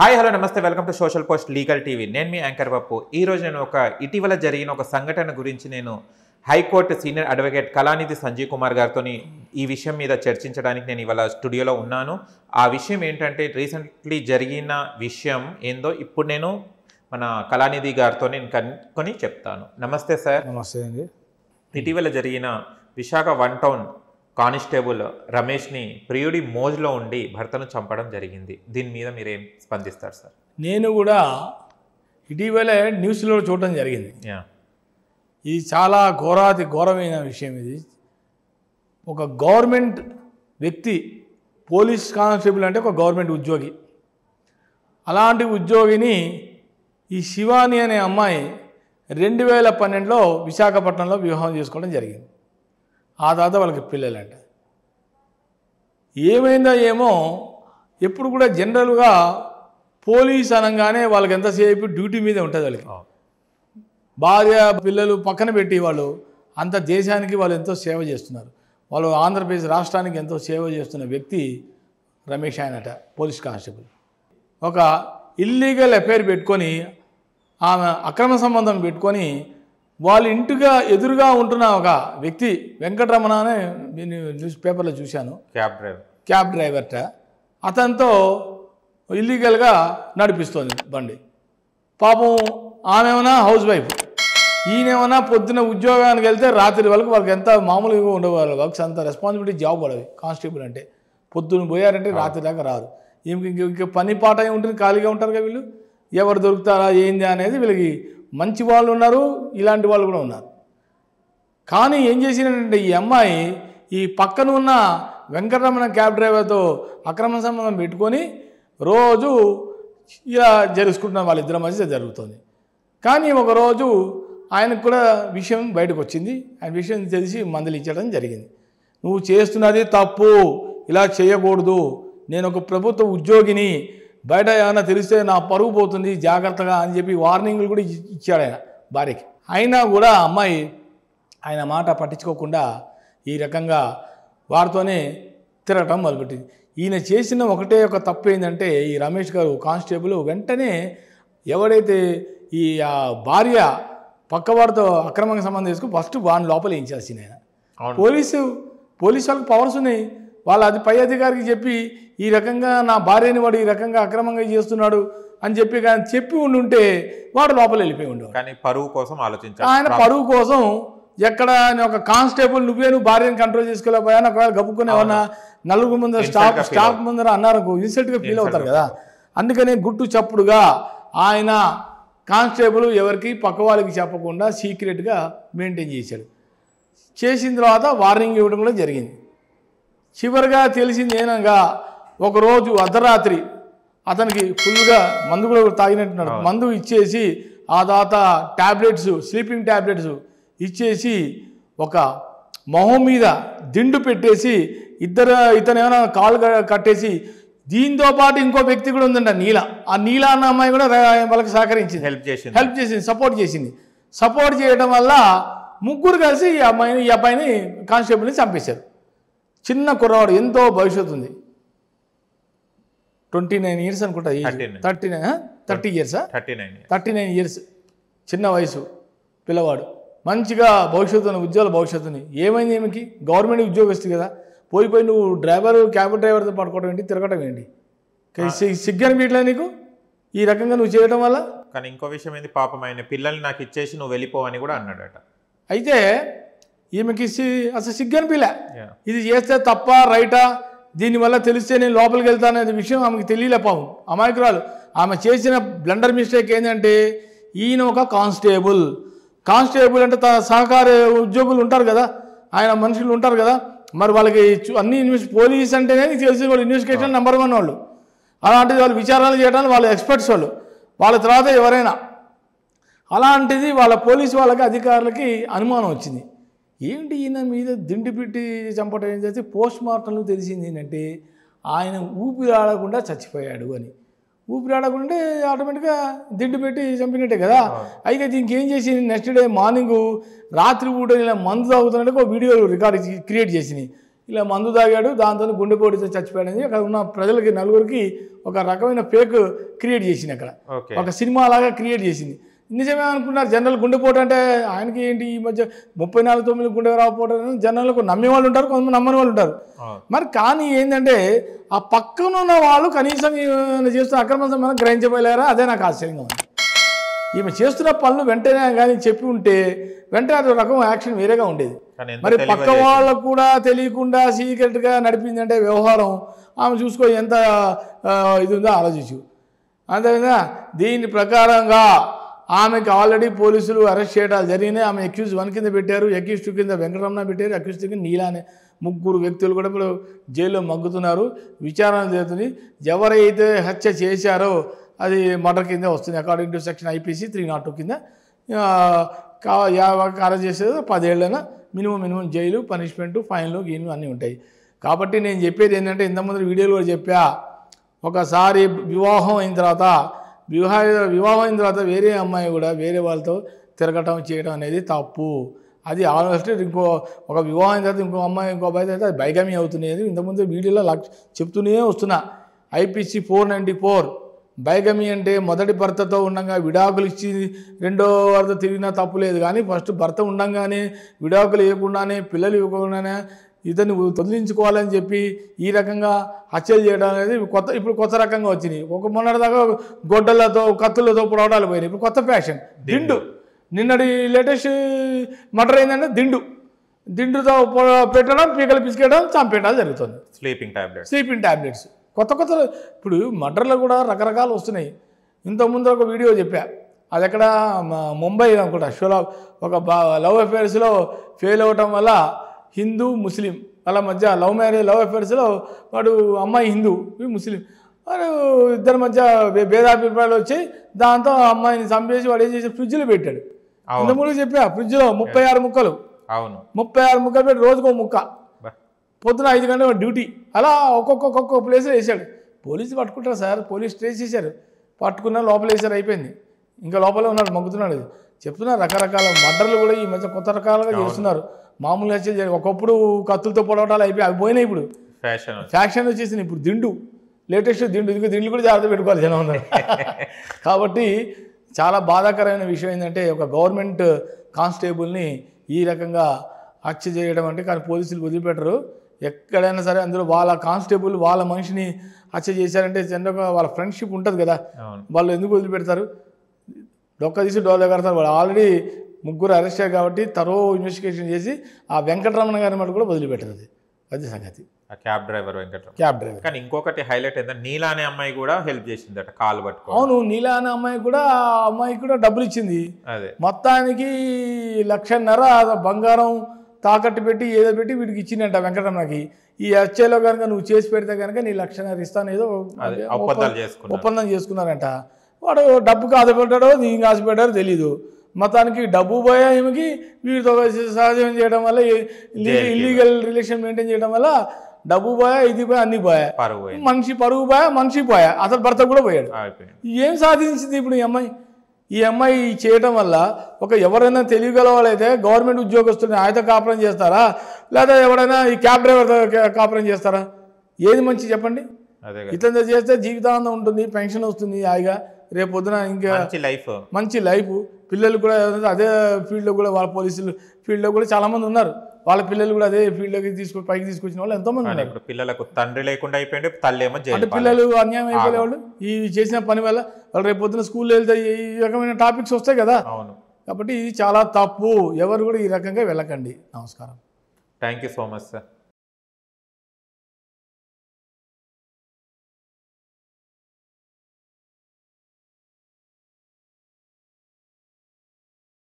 hi hello నమస్తే welcome to social post legal TV నేను మీ యాంకర్ పప్పు ఈరోజు నేను ఒక ఇటీవల జరిగిన ఒక సంఘటన గురించి నేను high court senior advocate Kalanidhi Sanjeev Kumar గారితో ఈ విషయం మీద చర్చించడానికి నేను ఇవాళ స్టూడియోలో ఉన్నాను ఆ విషయం ఏంటంటే రీసెంట్లీ జరిగిన విషయం ఏందో ఇప్పుడు నేను మన కళానిధి గారితో నేను కనుక్కొని చెప్తాను నమస్తే సార్ నమస్తే అండి ఇటీవల జరిగిన విశాఖ వన్ టౌన్ కానిస్టేబుల్ రమేష్ని ప్రియుడి మోజ్లో ఉండి భర్తను చంపడం జరిగింది దీని మీద మీరేం స్పందిస్తారు సార్ నేను కూడా ఇటీవలే న్యూస్లో చూడటం జరిగింది ఇది చాలా ఘోరాతి ఘోరమైన విషయం ఇది ఒక గవర్నమెంట్ వ్యక్తి పోలీస్ కానిస్టేబుల్ అంటే ఒక గవర్నమెంట్ ఉద్యోగి అలాంటి ఉద్యోగిని ఈ శివాని అనే అమ్మాయి రెండు వేల పన్నెండులో విశాఖపట్నంలో వివాహం చేసుకోవడం జరిగింది ఆ తర్వాత వాళ్ళకి పిల్లలంట ఏమైందో ఏమో ఎప్పుడు కూడా జనరల్గా పోలీస్ అనగానే వాళ్ళకి ఎంతసేపు డ్యూటీ మీద ఉంటుంది వాళ్ళకి భార్య పిల్లలు పక్కన పెట్టి వాళ్ళు అంత దేశానికి వాళ్ళు ఎంతో సేవ చేస్తున్నారు వాళ్ళు ఆంధ్రప్రదేశ్ రాష్ట్రానికి ఎంతో సేవ చేస్తున్న వ్యక్తి రమేష్ ఆయనట పోలీస్ కానిస్టేబుల్ ఒక ఇల్లీగల్ ఎఫ్ఐఆర్ పెట్టుకొని ఆమె అక్రమ సంబంధం పెట్టుకొని వాళ్ళ ఇంటిగా ఎదురుగా ఉంటున్న ఒక వ్యక్తి వెంకటరమణ అనే నేను న్యూస్ పేపర్లో చూశాను క్యాబ్ డ్రైవర్ క్యాబ్ డ్రైవర్ట అతనితో ఇల్లీగల్గా నడిపిస్తోంది బండి పాపం ఆమెమన్నా హౌస్ వైఫ్ ఈయనేమన్నా పొద్దున ఉద్యోగానికి వెళ్తే రాత్రి వరకు వాళ్ళకి ఎంత మామూలుగా ఉండేవాళ్ళు వాళ్ళకి అంత రెస్పాన్సిబిలిటీ జాబ్ పడవి కానిస్టేబుల్ అంటే పొద్దున్న పోయారంటే రాత్రి దాకా రాదు ఈమెకి ఇంక పని పాట ఉంటుంది ఖాళీగా ఉంటారు కదా వీళ్ళు ఎవరు దొరుకుతారా ఏంది అనేది వీళ్ళకి మంచి వాళ్ళు ఉన్నారు ఇలాంటి వాళ్ళు కూడా ఉన్నారు కానీ ఏం చేసినంటే ఈ అమ్మాయి ఈ పక్కన ఉన్న వెంకటరమణ క్యాబ్ డ్రైవర్తో అక్రమ సంబంధం పెట్టుకొని రోజు ఇలా జరుచుకుంటున్న వాళ్ళిద్దరి మధ్య జరుగుతుంది కానీ ఒకరోజు ఆయనకు కూడా విషయం బయటకు వచ్చింది ఆయన విషయం తెలిసి మందులు ఇచ్చడం జరిగింది నువ్వు చేస్తున్నది తప్పు ఇలా చేయకూడదు నేను ఒక ప్రభుత్వ ఉద్యోగిని బయట ఏమైనా తెలిస్తే నా పరుగు పోతుంది జాగ్రత్తగా అని చెప్పి వార్నింగ్లు కూడా ఇచ్చాడు ఆయన భార్యకి అయినా కూడా అమ్మాయి ఆయన మాట పట్టించుకోకుండా ఈ రకంగా వారితోనే తిరగటం మొదలుపెట్టింది ఈయన చేసిన ఒకటే ఒక తప్పు ఏంటంటే ఈ రమేష్ గారు కానిస్టేబుల్ వెంటనే ఎవడైతే ఈ భార్య పక్కవాడితో అక్రమంగా సంబంధం చేసుకుని ఫస్ట్ వాడిని లోపల వేయించాల్సింది ఆయన పోలీసు పోలీసు వాళ్ళకి పవర్స్ ఉన్నాయి వాళ్ళ అది పై అధికారికి చెప్పి ఈ రకంగా నా భార్యని వాడు ఈ రకంగా అక్రమంగా చేస్తున్నాడు అని చెప్పి కానీ చెప్పి ఉండుంటే వాడు లోపల వెళ్ళిపోయి ఉండవు కానీ పరువు కోసం ఆలోచించ ఆయన పరువు కోసం ఎక్కడ ఒక కానిస్టేబుల్ నువ్వే నువ్వు భార్యను కంట్రోల్ చేసుకోలేకపోయాను ఒకవేళ గప్పుకునే ఏమన్నా నలుగురు ముందర స్టాఫ్ స్టాఫ్ ముందర అన్నారు ఇన్సల్ట్గా ఫీల్ అవుతారు కదా అందుకనే గుట్టు చప్పుడుగా ఆయన కానిస్టేబుల్ ఎవరికి పక్క వాళ్ళకి చెప్పకుండా సీక్రెట్గా మెయింటైన్ చేశాడు చేసిన తర్వాత వార్నింగ్ ఇవ్వడం కూడా జరిగింది చివరిగా తెలిసింది ఏనగా ఒకరోజు అర్ధరాత్రి అతనికి ఫుల్గా మందు కూడా తాగినట్టున్నాడు మందు ఇచ్చేసి ఆ తర్వాత ట్యాబ్లెట్స్ స్లీపింగ్ ట్యాబ్లెట్స్ ఇచ్చేసి ఒక మొహం మీద దిండు పెట్టేసి ఇద్దరు ఇతను ఏమైనా కాళ్ళు కట్టేసి దీంతో పాటు ఇంకో వ్యక్తి కూడా ఆ నీల ఆ నీల అన్న అమ్మాయి కూడా వాళ్ళకి సహకరించింది హెల్ప్ చేసింది హెల్ప్ చేసింది సపోర్ట్ చేసింది సపోర్ట్ చేయడం వల్ల ముగ్గురు కలిసి ఈ అమ్మాయిని ఈ అబ్బాయిని కానిస్టేబుల్ని చంపేశారు చిన్న కుర్రవాడు ఎంతో భవిష్యత్తు ఉంది ట్వంటీ నైన్ ఇయర్స్ అనుకుంటా thirty nine thirty years thirty nine thirty nine years చిన్న వయసు పిల్లవాడు మంచిగా భవిష్యత్తుని ఉద్యోగాల భవిష్యత్తుని ఏమైంది ఏమికి గవర్నమెంట్ ఉద్యోగస్తుంది కదా పోయిపోయి నువ్వు డ్రైవర్ క్యాబ్ డ్రైవర్తో పడుకోవడం ఏంటి తిరగటం ఏంటి సిగ్గని వీటిలో నీకు ఈ రకంగా నువ్వు చేయడం వల్ల కానీ ఇంకో విషయం ఏంది పాపం ఆయన పిల్లల్ని నాకు ఇచ్చేసి నువ్వు వెళ్ళిపోవని కూడా అన్నాడట అయితే ఈమెకి అసలు సిగ్గనిపిలే ఇది చేస్తే తప్ప రైటా దీనివల్ల తెలిస్తే నేను లోపలికి వెళ్తాను అనే విషయం ఆమెకి తెలియలే పాము అమాయకురాలు ఆమె చేసిన బ్లండర్ మిస్టేక్ ఏంటంటే ఈయన ఒక కానిస్టేబుల్ కానిస్టేబుల్ అంటే తన సహకార ఉద్యోగులు ఉంటారు కదా ఆయన మనుషులు ఉంటారు కదా మరి వాళ్ళకి అన్ని ఇన్వెస్ట్ పోలీస్ అంటేనే తెలిసి వాళ్ళు ఇన్వెస్టిగేషన్ నెంబర్ వన్ వాళ్ళు అలాంటిది వాళ్ళు విచారాలు చేయడానికి వాళ్ళు ఎక్స్పర్ట్స్ వాళ్ళు వాళ్ళ తర్వాత ఎవరైనా అలాంటిది వాళ్ళ పోలీసు వాళ్ళకి అధికారులకి అనుమానం వచ్చింది ఏంటి ఈయన మీద దిండి పెట్టి చంపటం ఏం చేస్తే పోస్ట్ మార్టంలో తెలిసింది ఏంటంటే ఆయన ఊపిరాడకుండా చచ్చిపోయాడు అని ఊపిరాడకుండా ఆటోమేటిక్గా దిండు పెట్టి చంపినట్టే కదా అయితే ఇంకేం చేసి నెక్స్ట్ డే మార్నింగ్ రాత్రి పూట ఇలా మందు తాగుతున్నట్టు ఒక వీడియో రికార్డ్ క్రియేట్ చేసినాయి ఇలా మందు తాగాడు దాంతో గుండెపోటుతో చచ్చిపోయాడని అక్కడ ఉన్న ప్రజలకి నలుగురికి ఒక రకమైన ఫేక్ క్రియేట్ చేసింది అక్కడ ఒక సినిమా లాగా క్రియేట్ చేసింది నిజమే అనుకున్నారు జనరల్ గుండెపోటు అంటే ఆయనకి ఏంటి ఈ మధ్య ముప్పై నాలుగు తొమ్మిది గుండె రాకపోవడం జనరల్కు నమ్మే వాళ్ళు ఉంటారు కొంతమంది నమ్మని వాళ్ళు ఉంటారు మరి కానీ ఏంటంటే ఆ పక్కన ఉన్న వాళ్ళు కనీసం చేస్తున్న అక్రమ సంబంధం గ్రహించబోయలేరా అదే నాకు ఆశ్చర్యంగా ఉంది ఈమె చేస్తున్న పనులు వెంటనే కానీ చెప్పి ఉంటే వెంటనే అది రకం యాక్షన్ వేరేగా ఉండేది మరి పక్క వాళ్ళకు కూడా తెలియకుండా సీక్రెట్గా నడిపిందంటే వ్యవహారం ఆమె చూసుకో ఎంత ఇది ఉందో ఆలోచించు అంతేవిధంగా దీని ప్రకారంగా ఆమెకు ఆల్రెడీ పోలీసులు అరెస్ట్ చేయడాలు జరిగినాయి ఆమె అక్యూజ్ వన్ కింద పెట్టారు అక్యూజ్ టూ కింద వెంకటరమణ పెట్టారు అక్యూజ్ కింద నీలా అనే ముగ్గురు వ్యక్తులు కూడా ఇప్పుడు జైల్లో మగ్గుతున్నారు విచారణ జరుగుతుంది ఎవరైతే హత్య చేశారో అది మర్డర్ కింద వస్తుంది according to section IPC three not two కింద అరెస్ట్ చేసేది పదేళ్ళైనా మినిమం మినిమం జైలు పనిష్మెంట్ ఫైన్లు గీన్లు అన్నీ ఉంటాయి కాబట్టి నేను చెప్పేది ఏంటంటే ఇంతకుముందు వీడియోలో చెప్పా ఒకసారి వివాహం అయిన తర్వాత వివాహ వివాహమైన తర్వాత వేరే అమ్మాయి కూడా వేరే వాళ్ళతో తిరగటం చేయడం అనేది తప్పు అది ఆల్మోస్ట్ ఇంకో ఒక వివాహం తర్వాత ఇంకో అమ్మాయి ఇంకో అబ్బాయి అయితే అది బైగమీ అవుతుంది ఇంతకుముందు వీడియోలో లక్ష చెప్తూనే వస్తున్నా IPC four ninety four bigamy అంటే మొదటి భర్తతో ఉండగా విడాకులు ఇచ్చి రెండో వారితో తిరిగినా తప్పులేదు కానీ ఫస్ట్ భర్త ఉండగానే విడాకులు ఇవ్వకుండానే పిల్లలు ఇవ్వకుండానే ఇతన్ని వదిలించుకోవాలని చెప్పి ఈ రకంగా హత్యలు చేయడం అనేది కొత్త ఇప్పుడు కొత్త రకంగా వచ్చినాయి ఒక మొన్నటిదాకా గొడ్డలతో కత్తులతో పొడవడాలు పోయినాయి ఇప్పుడు కొత్త ఫ్యాషన్ దిండు నిన్నటి లేటెస్ట్ మటర్ ఏంటంటే దిండు దిండుతో పెట్టడం పీకలు పిసికేయడం చంపేయడం జరుగుతుంది స్లీపింగ్ టాబ్లెట్స్ స్లీపింగ్ ట్యాబ్లెట్స్ కొత్త కొత్త ఇప్పుడు మటర్లు కూడా రకరకాలు వస్తున్నాయి ఇంతకుముందు ఒక వీడియో చెప్పా అది ఎక్కడ ముంబై అనుకుంటా షోలా ఒక లవ్ అఫేర్స్లో ఫెయిల్ అవ్వటం వల్ల హిందూ ముస్లిం వాళ్ళ మధ్య లవ్ మ్యారేజ్ లవ్ అఫేర్స్లో వాడు అమ్మాయి హిందూ ముస్లిం ఇద్దరి మధ్య భేదాభిప్రాయాలు వచ్చి దాంతో అమ్మాయిని చంపేసి వాడు ఏం చేసి ఫ్రిడ్జ్లో పెట్టాడు ఇంతకుముందు చెప్పా ఫ్రిడ్జ్లో ముప్పై ఆరు ముక్కలు అవును ముప్పై ఆరు ముక్కలు పెట్టి రోజుకో ముక్క పొద్దున ఐదు గంటల డ్యూటీ అలా ఒక్కొక్క ఒక్కొక్క ప్లేస్ వేసాడు పోలీసు పట్టుకుంటారు సార్ పోలీస్ ట్రేస్ చేశారు పట్టుకున్న లోపల వేసారు అయిపోయింది ఇంకా లోపలే ఉన్నాడు మగ్గుతున్నాడు చెప్తున్నా రకరకాల మర్డర్లు కూడా ఈ మధ్య కొత్త రకాలుగా చేస్తున్నారు మామూలుగా ఒకప్పుడు కత్తులతో పొడవటాలు అయిపోయి అవి పోయినాయి ఇప్పుడు ఫ్యాషన్ ఫ్యాషన్ వచ్చేసింది ఇప్పుడు దిండు లేటెస్ట్ దిండు ఇదిగో దిండు కూడా జాగ్రత్త పెట్టుకోవాలి జనం ఉన్నారు కాబట్టి చాలా బాధాకరమైన విషయం ఏంటంటే ఒక గవర్నమెంట్ కానిస్టేబుల్ని ఈ రకంగా హత్య చేయడం అంటే కానీ పోలీసులు వదిలిపెట్టరు ఎక్కడైనా సరే అందులో వాళ్ళ కానిస్టేబుల్ వాళ్ళ మనిషిని హత్య చేశారంటే జనరల్గా వాళ్ళ ఫ్రెండ్షిప్ ఉంటుంది కదా వాళ్ళు ఎందుకు వదిలిపెడతారు డొక్క తీసి డోలో కడతారు వాళ్ళు ఆల్రెడీ ముగ్గురు అరెస్ట్ అయ్యారు కాబట్టి తరో ఇన్వెస్టిగేషన్ చేసి ఆ వెంకటరమణ గారి మాట కూడా వదిలిపెట్టదు అది సంగతి cab driver Venkataramana cab driver కానీ ఇంకొకటి హైలైట్ ఏంటంటే నీలా అనే అమ్మాయి కూడా హెల్ప్ చేసిందట కాలు పట్టుకో అవును నీలా అనే అమ్మాయి కూడా ఆ అమ్మాయి కూడా డబ్బులు ఇచ్చింది అదే మొత్తానికి లక్షన్నర బంగారం తాకట్టు పెట్టి ఏదో పెట్టి వీడికి ఇచ్చిందంట వెంకటరమణకి ఈ హెచ్ఏలో కనుక నువ్వు చేసి పెడితే కనుక నీ లక్షన్నర ఇస్తాను ఏదో ఒప్పందం చేసుకున్నారంట వాడు డబ్బు కాదు పెట్టాడో దీని కాసి పెట్టాడో తెలీదు మతానికి డబ్బు పోయా ఈమెకి వీడితో సహజం చేయడం వల్ల ఇల్లీగల్ రిలేషన్ మెయింటైన్ చేయడం వల్ల డబ్బు పోయా ఇది పోయా అన్ని పోయా మనిషి పరుగు పోయా మనిషి పోయా అతని భర్త కూడా పోయాడు ఏం సాధించింది ఇప్పుడు ఈ అమ్మాయి ఈ అమ్మాయి చేయటం వల్ల ఒక ఎవరైనా తెలియగల వాళ్ళైతే గవర్నమెంట్ ఉద్యోగస్తుని ఆయనతో కాపురం చేస్తారా లేదా ఎవరైనా ఈ క్యాబ్ డ్రైవర్తో కాపురం చేస్తారా ఏది మంచి చెప్పండి ఇట్లా చేస్తే జీవితానందం ఉంటుంది పెన్షన్ వస్తుంది హాయిగా రేపు పొద్దున ఇంకా లైఫ్ మంచి లైఫ్ పిల్లలు కూడా అదే ఫీల్డ్లో కూడా వాళ్ళ పోలీసులు ఫీల్డ్లో కూడా చాలామంది ఉన్నారు వాళ్ళ పిల్లలు కూడా అదే ఫీల్డ్లోకి తీసుకుని పైకి తీసుకొచ్చిన వాళ్ళు ఎంతోమంది ఉన్నారు ఇప్పుడు పిల్లలకు తండ్రి లేకుండా అయిపోయింది తల్లి అంటే పిల్లలు అన్యాయం అయిపోయేవాళ్ళు ఈ చేసిన పని వల్ల వాళ్ళు రేపు పొద్దున స్కూల్లో వెళ్తే ఈ రకమైన టాపిక్స్ వస్తాయి కదా అవును కాబట్టి ఇది చాలా తప్పు ఎవరు కూడా ఈ రకంగా వెళ్ళకండి నమస్కారం thank you so much sir